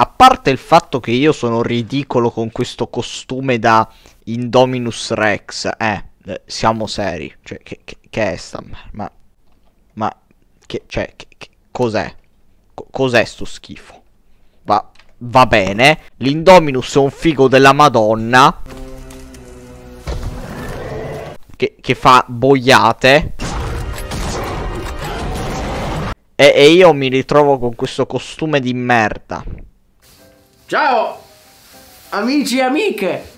a parte il fatto che io sono ridicolo con questo costume da Indominus Rex, eh, eh siamo seri, cioè, che, che, che è sta, ma, ma, che, cioè, che, che, cos'è? cos'è sto schifo? Va, va bene, l'Indominus è un figo della Madonna, che, che fa boiate, e, e io mi ritrovo con questo costume di merda. Ciao! Amici e amiche!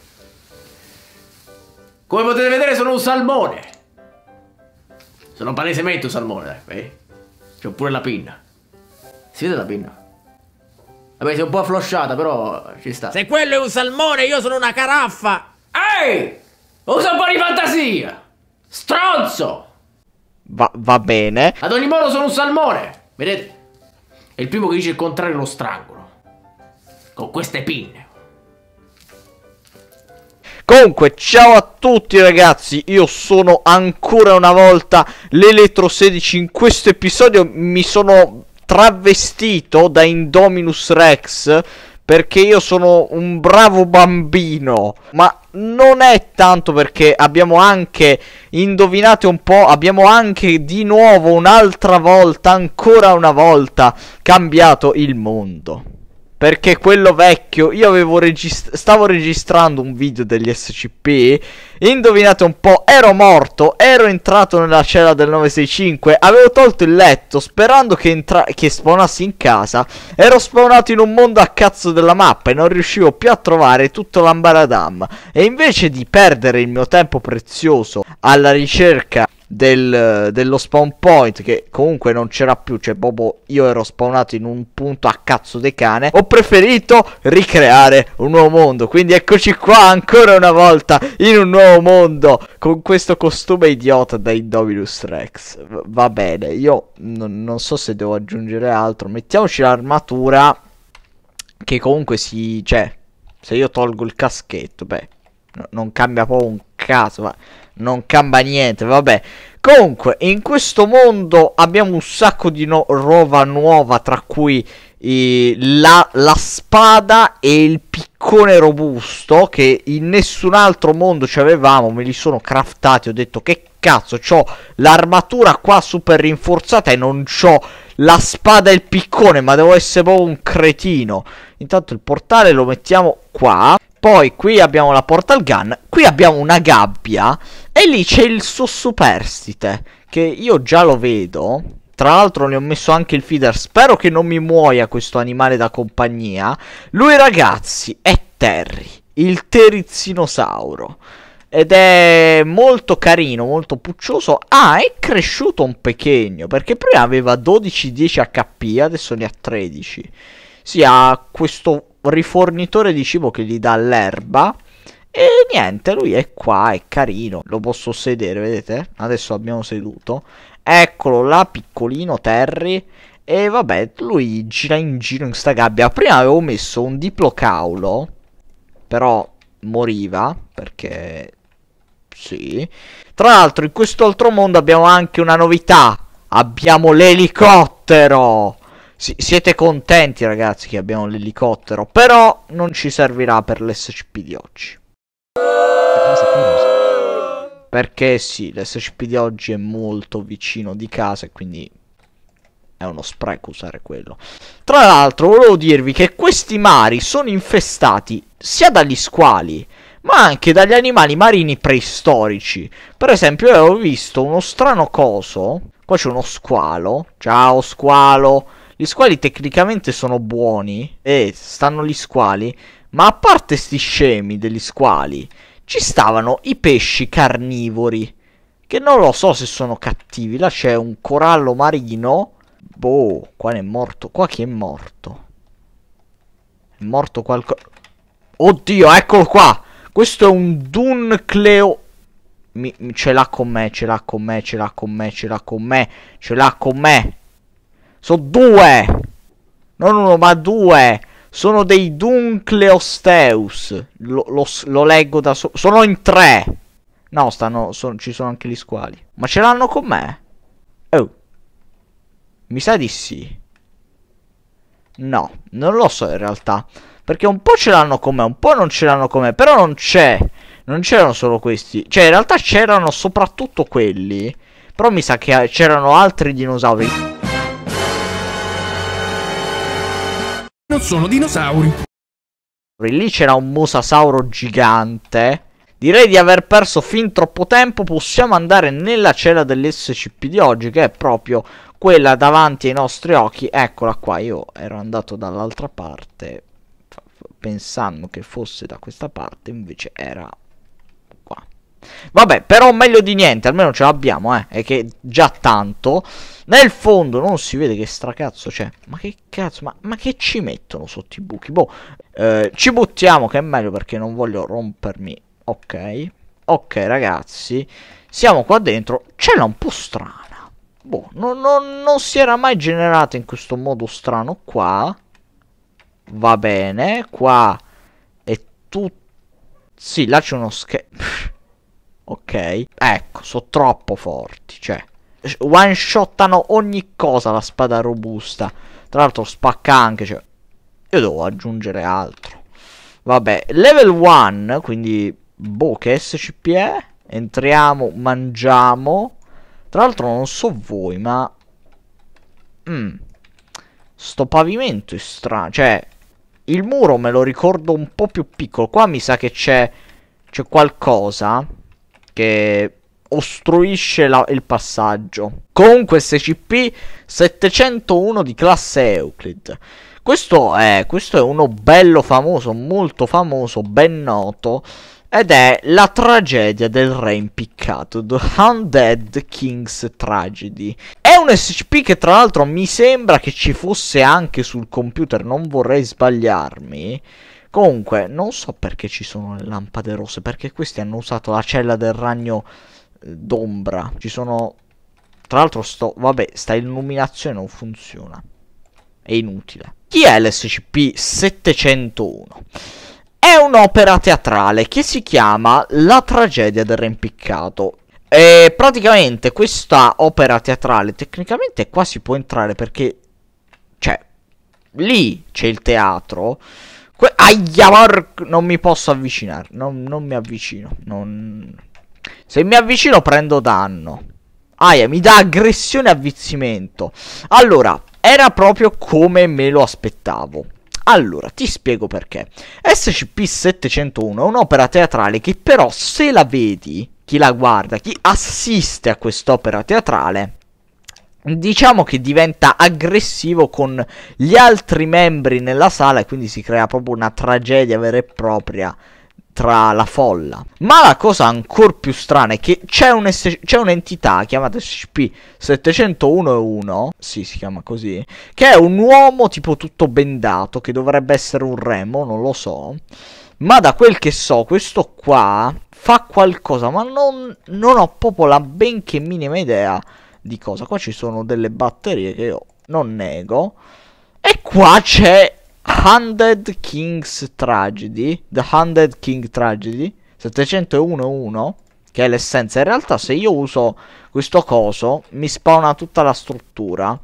Come potete vedere sono un salmone! Sono palesemente un salmone, dai, C'ho pure la pinna. Si vede la pinna? Vabbè, si è un po' afflosciata, però ci sta. Se quello è un salmone, io sono una caraffa! Ehi! Usa un po' di fantasia! Stronzo! Va, va bene. Ad ogni modo sono un salmone! Vedete? È il primo che dice il contrario lo strangolo con queste pinne. Comunque, ciao a tutti ragazzi, io sono ancora una volta l'Elettro 16. In questo episodio mi sono travestito da Indominus Rex perché io sono un bravo bambino, ma non è tanto perché abbiamo anche, indovinate un po', abbiamo anche di nuovo un'altra volta, ancora una volta, cambiato il mondo. Perché quello vecchio, io avevo regist- stavo registrando un video degli SCP indovinate un po', ero morto, ero entrato nella cella del 965, avevo tolto il letto sperando che, entra- che spawnassi in casa, ero spawnato in un mondo a cazzo della mappa e non riuscivo più a trovare tutto l'ambaradam. E invece di perdere il mio tempo prezioso alla ricerca del, dello spawn point che comunque non c'era più, cioè proprio io ero spawnato in un punto a cazzo de cane, ho preferito ricreare un nuovo mondo. Quindi eccoci qua ancora una volta in un nuovo mondo con questo costume idiota da Indominus Rex. V- va bene, io n- non so se devo aggiungere altro. Mettiamoci l'armatura che comunque si... cioè, se io tolgo il caschetto, beh, no, non cambia proprio un caso, ma non cambia niente, vabbè. Comunque, in questo mondo abbiamo un sacco di no- roba nuova, tra cui eh, la, la, spada e il piccone robusto, che in nessun altro mondo ci avevamo, me li sono craftati, ho detto che cazzo, ho l'armatura qua super rinforzata e non ho la spada e il piccone, ma devo essere proprio un cretino. Intanto il portale lo mettiamo qua. Poi qui abbiamo la portal gun, qui abbiamo una gabbia e lì c'è il suo superstite, che io già lo vedo. Tra l'altro ne ho messo anche il feeder, spero che non mi muoia questo animale da compagnia. Lui ragazzi è Terry, il Terizzinosauro. Ed è molto carino, molto puccioso. Ah, è cresciuto un pechegno, perché prima aveva 12-10 HP, adesso ne ha 13. Si sì, ha questo rifornitore di cibo che gli dà l'erba. E niente, lui è qua, è carino. Lo posso sedere, vedete? Adesso abbiamo seduto. Eccolo là, piccolino Terry. E vabbè, lui gira in giro in sta gabbia. Prima avevo messo un diplocaulo, però moriva perché sì. Tra l'altro, in questo altro mondo abbiamo anche una novità. Abbiamo l'elicottero si- siete contenti ragazzi che abbiamo l'elicottero, però non ci servirà per l'SCP di oggi. Perché sì, l'SCP di oggi è molto vicino di casa e quindi è uno spreco usare quello. Tra l'altro volevo dirvi che questi mari sono infestati sia dagli squali, ma anche dagli animali marini preistorici. Per esempio, io avevo visto uno strano coso. Qua c'è uno squalo. Ciao squalo. Gli squali tecnicamente sono buoni e stanno gli squali, ma a parte sti scemi degli squali, ci stavano i pesci carnivori. Che non lo so se sono cattivi. Là c'è un corallo marino. Boh, qua è morto. Qua chi è morto? È morto qualcosa. Oddio, eccolo qua. Questo è un Duncleo. Mi, mi, ce l'ha con me, ce l'ha con me, ce l'ha con me, ce l'ha con me, ce l'ha con me. Sono due. Non uno, ma due. Sono dei Duncleosteus. Lo, lo, lo leggo da solo. Sono in tre. No, stanno, son, ci sono anche gli squali. Ma ce l'hanno con me? Oh. Mi sa di sì. No, non lo so in realtà. Perché un po' ce l'hanno con me, un po' non ce l'hanno con me. Però non c'è. Non c'erano solo questi. Cioè, in realtà c'erano soprattutto quelli. Però mi sa che eh, c'erano altri dinosauri. non sono dinosauri. Lì c'era un mosasauro gigante. Direi di aver perso fin troppo tempo. Possiamo andare nella cella dell'SCP di oggi, che è proprio quella davanti ai nostri occhi. Eccola qua, io ero andato dall'altra parte pensando che fosse da questa parte, invece era Vabbè, però meglio di niente, almeno ce l'abbiamo, eh. E che già tanto. Nel fondo non si vede che stracazzo c'è. Ma che cazzo, ma, ma, che ci mettono sotto i buchi? Boh, eh, ci buttiamo che è meglio perché non voglio rompermi. Ok, ok ragazzi, siamo qua dentro. Ce l'ha un po' strana. Boh, non, non, non si era mai generata in questo modo strano qua. Va bene, qua è tutto... Sì, là c'è uno scherzo ok? Ecco, sono troppo forti, cioè. One shotano ogni cosa la spada robusta. Tra l'altro spacca anche, cioè. Io devo aggiungere altro. Vabbè, level 1, quindi... Boh, che SCP è? Entriamo, mangiamo. Tra l'altro non so voi, ma... Mm. Sto pavimento è strano, cioè... Il muro me lo ricordo un po' più piccolo. Qua mi sa che c'è... C'è qualcosa che ostruisce la, il passaggio. Comunque SCP 701 di classe Euclid. Questo è, questo è uno bello famoso, molto famoso, ben noto. Ed è la tragedia del re impiccato, The Undead King's Tragedy. È un SCP che tra l'altro mi sembra che ci fosse anche sul computer, non vorrei sbagliarmi. Comunque, non so perché ci sono le lampade rosse, perché questi hanno usato la cella del ragno eh, d'ombra. Ci sono... Tra l'altro sto... Vabbè, sta illuminazione non funziona. È inutile. Chi è l'SCP-701? È un'opera teatrale che si chiama La tragedia del rimpiccato. E praticamente questa opera teatrale tecnicamente qua si può entrare perché... Cioè, lì c'è il teatro Que- Aia, marc- non mi posso avvicinare. Non, non mi avvicino. Non... Se mi avvicino prendo danno. Aia, mi dà aggressione e avvizzimento. Allora, era proprio come me lo aspettavo. Allora, ti spiego perché. SCP-701 è un'opera teatrale che però se la vedi, chi la guarda, chi assiste a quest'opera teatrale, diciamo che diventa aggressivo con gli altri membri nella sala e quindi si crea proprio una tragedia vera e propria tra la folla. Ma la cosa ancora più strana è che c'è, un es- c'è un'entità chiamata SCP 701 sì, si chiama così, che è un uomo tipo tutto bendato, che dovrebbe essere un remo, non lo so. Ma da quel che so, questo qua fa qualcosa, ma non, non ho proprio la benché minima idea di cosa. Qua ci sono delle batterie che io non nego. E qua c'è Hundred Kings Tragedy, The Hundred King Tragedy 701.1 che è l'essenza. In realtà se io uso questo coso mi spawna tutta la struttura.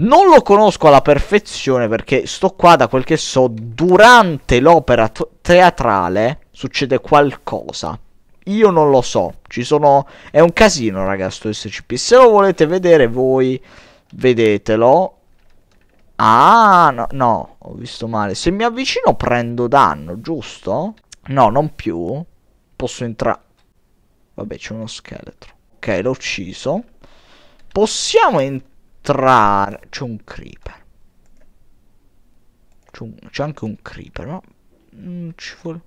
Non lo conosco alla perfezione perché sto qua da quel che so durante l'opera teatrale succede qualcosa. Io non lo so. Ci sono. È un casino, ragazzi. Sto SCP. Se lo volete vedere voi, vedetelo. Ah, no, no, ho visto male. Se mi avvicino prendo danno, giusto? No, non più. Posso entrare. Vabbè, c'è uno scheletro. Ok, l'ho ucciso. Possiamo entrare. C'è un creeper. C'è, un... anche un creeper, no? Non mm, ci vuole.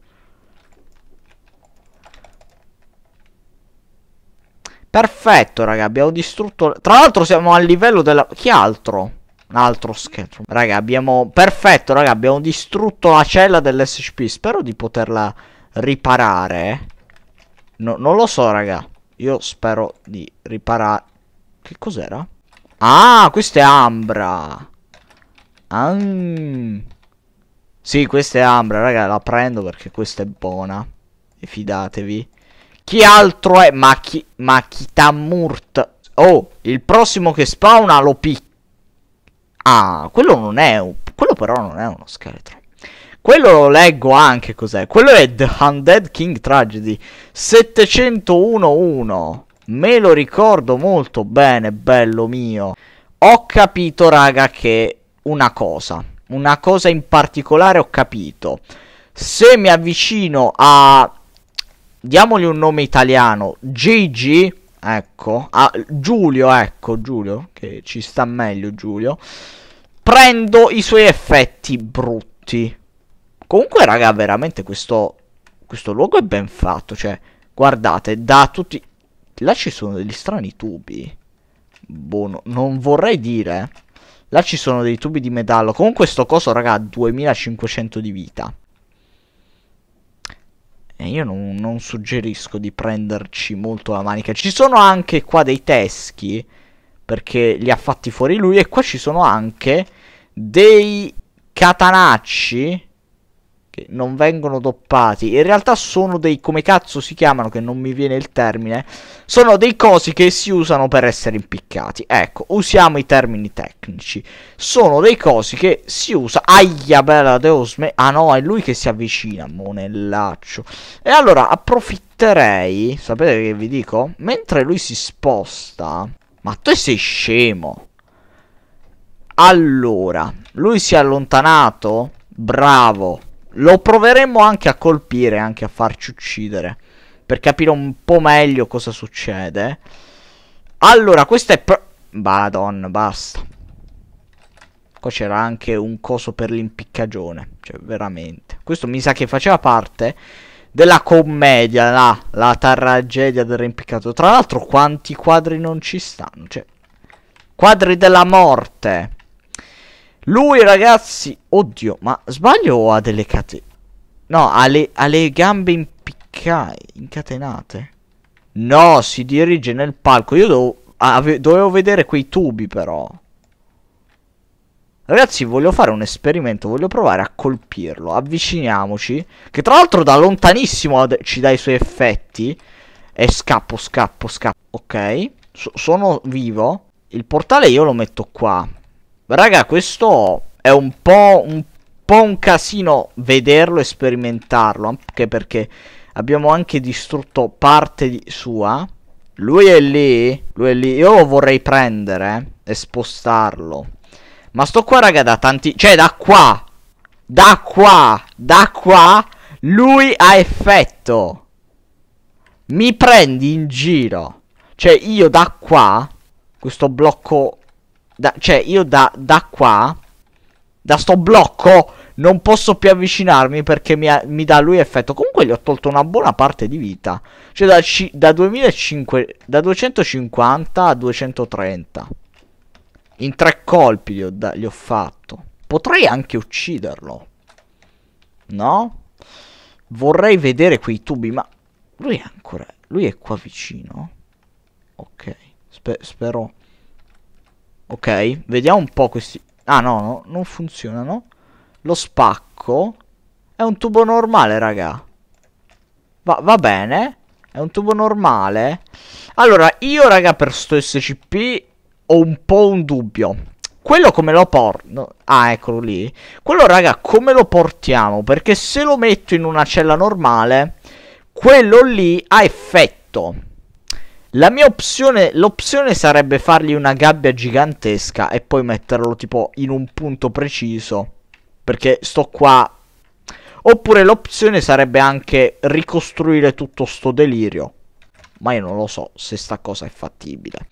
Perfetto, raga, abbiamo distrutto... Tra l'altro siamo al livello della... Chi altro? Un altro scherzo. Raga, abbiamo... Perfetto, raga, abbiamo distrutto la cella dell'SCP. Spero di poterla riparare. No, non lo so, raga. Io spero di riparare... Che cos'era? Ah, questa è Ambra. Ah. Sì, questa è Ambra, raga, la prendo perché questa è buona. E fidatevi. Chi altro è? Ma chi... Ma Kitamurt... Oh, il prossimo che spawna lo picca. Ah, quello non è... Un... Quello però non è uno scheletro. Quello lo leggo anche cos'è. Quello è The Undead King Tragedy 701-1. Me lo ricordo molto bene, bello mio. Ho capito, raga, che una cosa. Una cosa in particolare ho capito. Se mi avvicino a diamogli un nome italiano, Gigi, ecco, ah, Giulio, ecco, Giulio, che ci sta meglio Giulio, prendo i suoi effetti brutti. Comunque, raga, veramente questo, questo luogo è ben fatto, cioè, guardate, da tutti... Là ci sono degli strani tubi. Buono, non vorrei dire... Eh. Là ci sono dei tubi di metallo. Comunque sto coso, raga, ha 2500 di vita. Eh, io non, non, suggerisco di prenderci molto la manica. Ci sono anche qua dei teschi, perché li ha fatti fuori lui, e qua ci sono anche dei catanacci che non vengono doppati. In realtà sono dei come cazzo si chiamano che non mi viene il termine. Sono dei cosi che si usano per essere impiccati. Ecco, usiamo i termini tecnici. Sono dei cosi che si usa. Aia bella Deosme. Ah no, è lui che si avvicina, monellaccio. E allora approfitterei, sapete che vi dico? Mentre lui si sposta. Ma tu sei scemo. Allora, lui si è allontanato? Bravo lo proveremo anche a colpire, anche a farci uccidere, per capire un po' meglio cosa succede. Allora, questa è... Pro- Madonna, basta. Qua c'era anche un coso per l'impiccagione. Cioè, veramente. Questo mi sa che faceva parte della commedia, là, la tragedia del rimpiccato. Tra l'altro, quanti quadri non ci stanno? Cioè, quadri della morte. Lui ragazzi Oddio ma sbaglio o ha delle cate No ha le, ha le gambe impiccate Incatenate No si dirige nel palco Io devo, dovevo vedere quei tubi però Ragazzi voglio fare un esperimento Voglio provare a colpirlo Avviciniamoci Che tra l'altro da lontanissimo ci dà i suoi effetti E scappo scappo scappo Ok so, Sono vivo Il portale io lo metto qua Raga, questo è un po' un, po un casino vederlo e sperimentarlo, anche perché abbiamo anche distrutto parte di sua. Lui è lì, lui è lì. Io lo vorrei prendere eh, e spostarlo. Ma sto qua, raga, da tanti... Cioè, da qua! Da qua! Da qua! Lui ha effetto! Mi prendi in giro! Cioè, io da qua... Questo blocco da, cioè io da, da qua, da sto blocco, non posso più avvicinarmi perché mi, ha, mi dà lui effetto. Comunque gli ho tolto una buona parte di vita. Cioè da, da, 2005, da 250 a 230. In tre colpi gli ho, da, gli ho fatto. Potrei anche ucciderlo. No? Vorrei vedere quei tubi, ma... Lui è ancora... Lui è qua vicino? Ok. Sper spero Ok, vediamo un po' questi... Ah no, no non funzionano. Lo spacco è un tubo normale, raga. Va, va bene. È un tubo normale. Allora, io, raga, per sto SCP ho un po' un dubbio. Quello come lo porto... Ah, eccolo lì. Quello, raga, come lo portiamo? Perché se lo metto in una cella normale, quello lì ha effetto. La mia opzione, l'opzione sarebbe fargli una gabbia gigantesca e poi metterlo tipo in un punto preciso. Perché sto qua. Oppure l'opzione sarebbe anche ricostruire tutto sto delirio. Ma io non lo so se sta cosa è fattibile.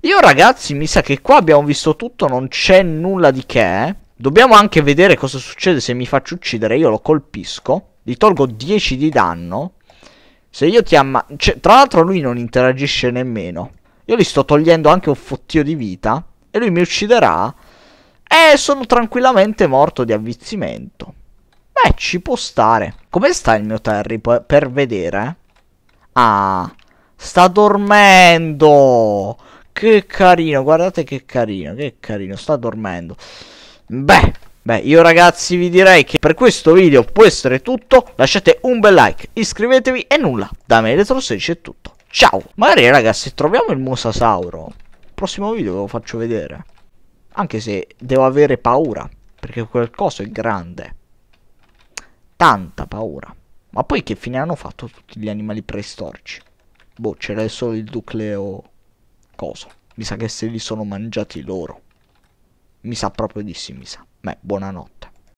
Io ragazzi mi sa che qua abbiamo visto tutto, non c'è nulla di che. Eh. Dobbiamo anche vedere cosa succede se mi faccio uccidere. Io lo colpisco, gli tolgo 10 di danno se io ti ammazzo... Cioè, tra l'altro lui non interagisce nemmeno. Io gli sto togliendo anche un fottio di vita. E lui mi ucciderà. E sono tranquillamente morto di avvizzimento. Beh, ci può stare. Come sta il mio Terry per vedere? Ah, sta dormendo. Che carino, guardate che carino, che carino, sta dormendo. Beh, Beh, io ragazzi vi direi che per questo video può essere tutto. Lasciate un bel like, iscrivetevi e nulla. Da me Retro 16 è tutto. Ciao! Magari ragazzi troviamo il Mosasauro. Prossimo video ve lo faccio vedere. Anche se devo avere paura. Perché quel coso è grande. Tanta paura. Ma poi che fine hanno fatto tutti gli animali preistorici? Boh, c'era solo il Ducleo... Cosa? Mi sa che se li sono mangiati loro. Mi sa proprio di sì, mi sa. Beh, buonanotte.